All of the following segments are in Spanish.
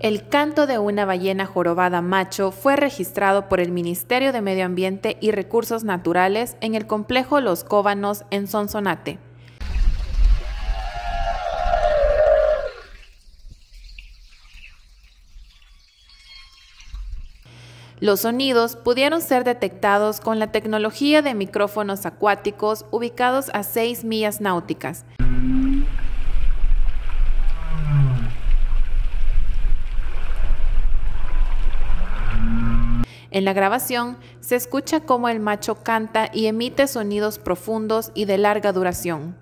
El canto de una ballena jorobada macho fue registrado por el Ministerio de Medio Ambiente y Recursos Naturales en el complejo Los Cóbanos en Sonsonate. Los sonidos pudieron ser detectados con la tecnología de micrófonos acuáticos ubicados a 6 millas náuticas. En la grabación se escucha cómo el macho canta y emite sonidos profundos y de larga duración.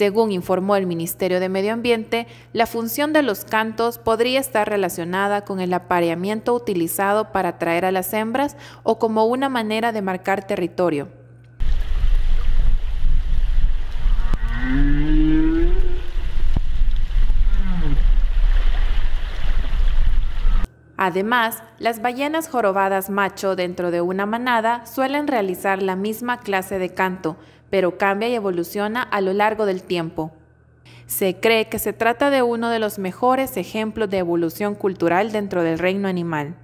Según informó el Ministerio de Medio Ambiente, la función de los cantos podría estar relacionada con el apareamiento utilizado para atraer a las hembras o como una manera de marcar territorio. Además, las ballenas jorobadas macho dentro de una manada suelen realizar la misma clase de canto, pero cambia y evoluciona a lo largo del tiempo. Se cree que se trata de uno de los mejores ejemplos de evolución cultural dentro del reino animal.